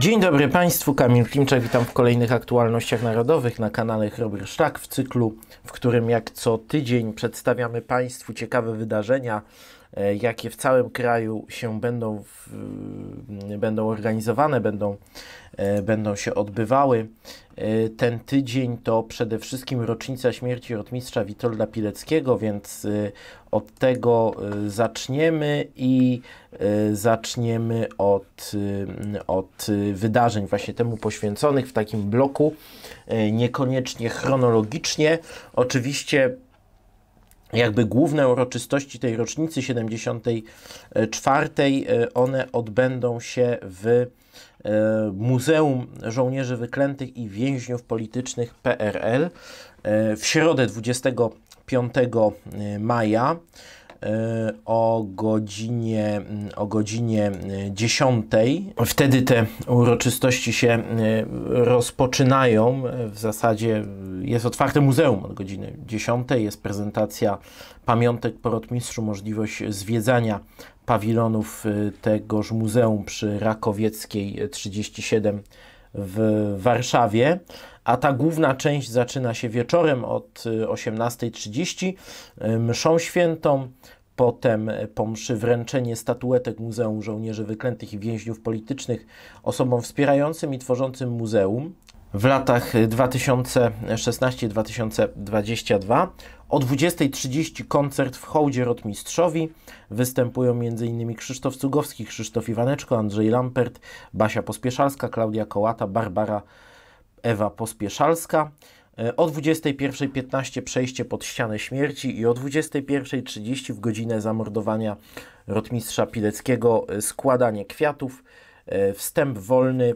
Dzień dobry Państwu, Kamil Klimczak, witam w kolejnych aktualnościach narodowych na kanale Chrobry Sztak w cyklu, w którym jak co tydzień przedstawiamy Państwu ciekawe wydarzenia E, jakie w całym kraju się będą, w, będą organizowane, będą, e, będą się odbywały. E, ten tydzień to przede wszystkim rocznica śmierci rotmistrza Witolda Pileckiego, więc od tego zaczniemy i zaczniemy od, od wydarzeń właśnie temu poświęconych w takim bloku, niekoniecznie chronologicznie. Oczywiście jakby główne uroczystości tej rocznicy 74, e, one odbędą się w e, Muzeum Żołnierzy Wyklętych i Więźniów Politycznych PRL e, w środę 25 maja. Y, o godzinie, mm, o godzinie 10. Y, Wtedy te uroczystości się y, rozpoczynają. W zasadzie jest otwarte muzeum od godziny 10. Jest prezentacja pamiątek po rotmistrzu, możliwość zwiedzania pawilonów tegoż muzeum przy Rakowieckiej 37 w Warszawie, a ta główna część zaczyna się wieczorem od 18.30 y, y, mszą świętą, potem y, po mszy wręczenie statuetek Muzeum Żołnierzy Wyklętych i Więźniów Politycznych osobom wspierającym i tworzącym muzeum w latach 2016-2022. O 20.30 koncert w hołdzie Rotmistrzowi. Występują m.in. Krzysztof Cugowski, Krzysztof Iwaneczko, Andrzej Lampert, Basia Pospieszalska, Klaudia Kołata, Barbara Ewa Pospieszalska. E, o 21.15 przejście pod ścianę śmierci i o 21.30 w godzinę zamordowania rotmistrza Pileckiego e, składanie kwiatów. E, wstęp wolny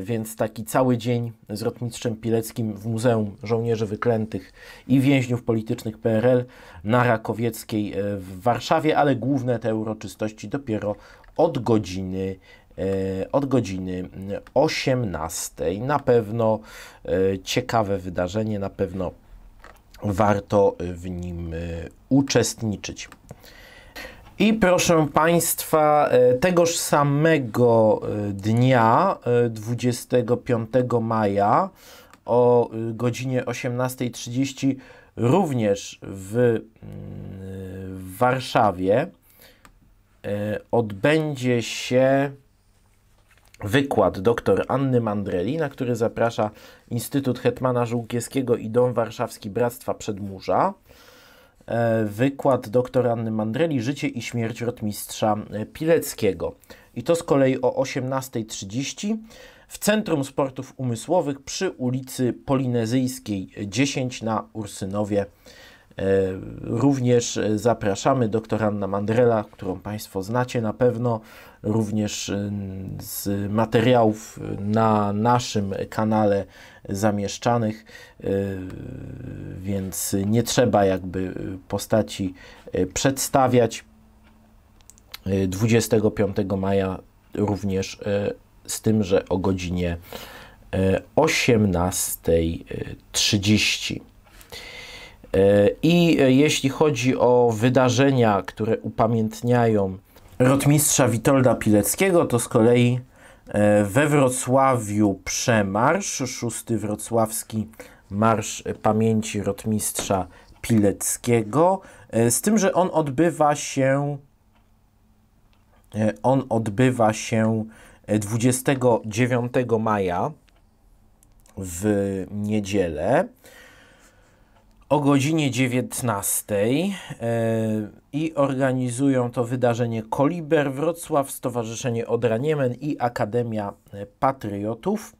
więc taki cały dzień z rotmistrzem Pileckim w Muzeum Żołnierzy Wyklętych i Więźniów Politycznych PRL na Rakowieckiej e, w Warszawie, ale główne te uroczystości dopiero od godziny e, od godziny 18. Mm, na pewno e, ciekawe wydarzenie, na pewno warto w nim uczestniczyć. I proszę Państwa, e, tegoż samego e, dnia, 25 e, maja o godzinie 18.30, również w, mm, w Warszawie odbędzie się wykład dr Anny Mandreli, na który zaprasza Instytut Hetmana Żółkiewskiego i Dom Warszawski Bractwa Przedmurza. E, wykład dr Anny Mandreli Życie i śmierć rotmistrza e, Pileckiego. I to z kolei o 18.30 w Centrum Sportów Umysłowych przy ulicy Polinezyjskiej 10 e, na Ursynowie E, również e, zapraszamy doktor Anna Mandrela, którą Państwo znacie na pewno, również e, z materiałów na naszym kanale zamieszczanych, więc nie trzeba jakby postaci przedstawiać. 25 maja również z tym, że o godzinie 18.30. E, I e, jeśli chodzi o wydarzenia, które upamiętniają rotmistrza Witolda Pileckiego, to z kolei e, we Wrocławiu przemarsz, szósty wrocławski Marsz Pamięci Rotmistrza Pileckiego, z tym, że on odbywa się on odbywa się 29 maja w niedzielę o godzinie 19 e, i organizują to wydarzenie Koliber Wrocław, Stowarzyszenie Odraniemen i Akademia Patriotów.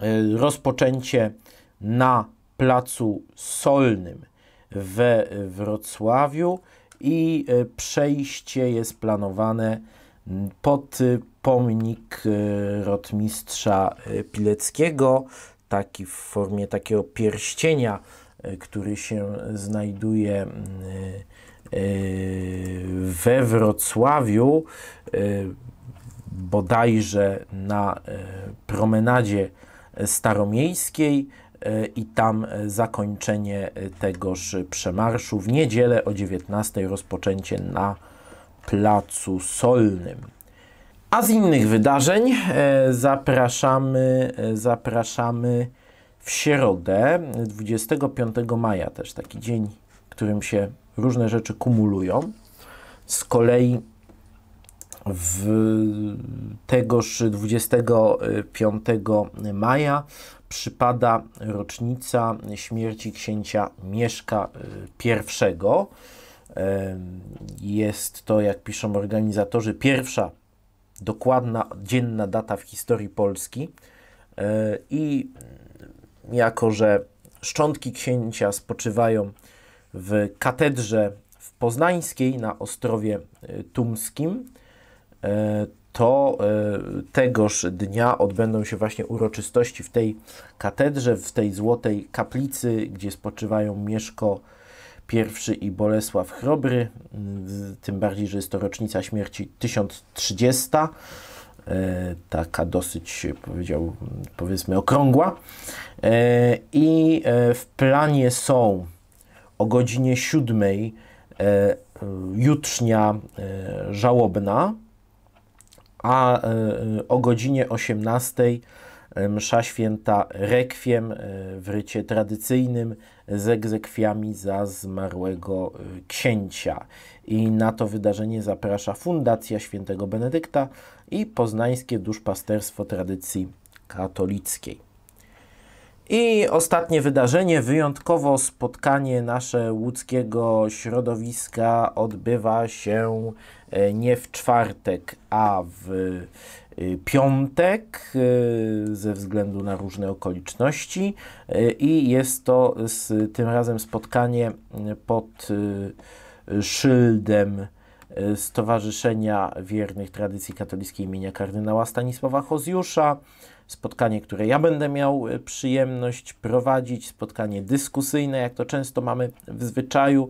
E, rozpoczęcie na Placu Solnym we Wrocławiu i e, przejście jest planowane pod pomnik rotmistrza Pileckiego taki w formie takiego pierścienia, e, który się znajduje mm, e, e, we Wrocławiu, bodajże na promenadzie staromiejskiej i tam zakończenie tegoż przemarszu w niedzielę o 19 rozpoczęcie na Placu Solnym. A z innych wydarzeń e, zapraszamy, e, zapraszamy w środę 25 maja, też taki dzień, w którym się różne rzeczy kumulują. Z kolei w tegoż 25 maja przypada rocznica śmierci księcia Mieszka e, I. Jest to, jak piszą organizatorzy, pierwsza dokładna dzienna data w historii Polski e, i jako, że szczątki księcia spoczywają w katedrze w Poznańskiej na Ostrowie e, Tumskim, e, to tegoż dnia odbędą się właśnie uroczystości w tej katedrze, w tej złotej kaplicy, gdzie spoczywają Mieszko i i Bolesław Chrobry, tym bardziej, że jest to rocznica śmierci 1030, e, taka dosyć, powiedział, powiedzmy okrągła. E, I e, w planie są o godzinie 7 jutrznia żałobna, a o godzinie 18 E, msza święta rekwiem e, w rycie tradycyjnym z egzekwiami za zmarłego e, księcia. I na to wydarzenie zaprasza Fundacja Świętego Benedykta i Poznańskie Duszpasterstwo Tradycji Katolickiej. I ostatnie wydarzenie, wyjątkowo spotkanie nasze łódzkiego środowiska odbywa się nie w czwartek, a w Y, piątek y, ze względu na różne okoliczności y, i jest to z, tym razem spotkanie pod szyldem Stowarzyszenia Wiernych Tradycji Katolickiej imienia kardynała Stanisława Hozjusza. Spotkanie, które ja będę miał przyjemność prowadzić, spotkanie dyskusyjne, jak to często mamy w zwyczaju.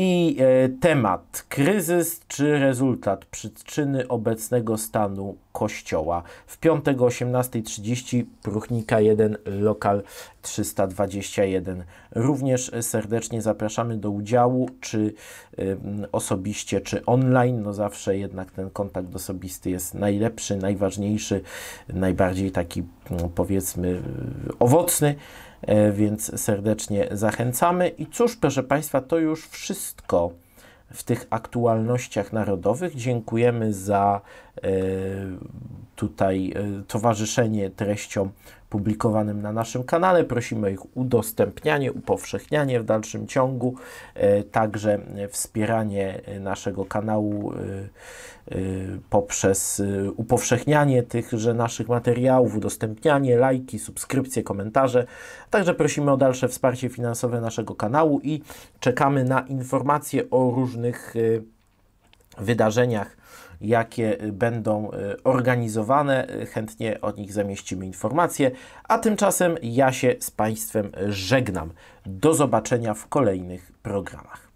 I e, temat kryzys czy rezultat przyczyny obecnego stanu kościoła. W piątek o 18.30 Pruchnika 1, lokal 321. Również serdecznie zapraszamy do udziału, czy y, osobiście, czy online. No zawsze jednak ten kontakt osobisty jest najlepszy, najważniejszy, najbardziej taki no, powiedzmy owocny. E, więc serdecznie zachęcamy. I cóż, proszę Państwa, to już wszystko w tych aktualnościach narodowych. Dziękujemy za E, tutaj e, towarzyszenie treściom publikowanym na naszym kanale. Prosimy o ich udostępnianie, upowszechnianie w dalszym ciągu, e, także wspieranie naszego kanału poprzez upowszechnianie tychże naszych materiałów, udostępnianie, lajki, subskrypcje, komentarze. Także prosimy o dalsze wsparcie finansowe naszego kanału i czekamy na informacje o różnych wydarzeniach jakie y, będą y, organizowane. Chętnie o nich zamieścimy informacje. A tymczasem ja się z Państwem żegnam. Do zobaczenia w kolejnych programach.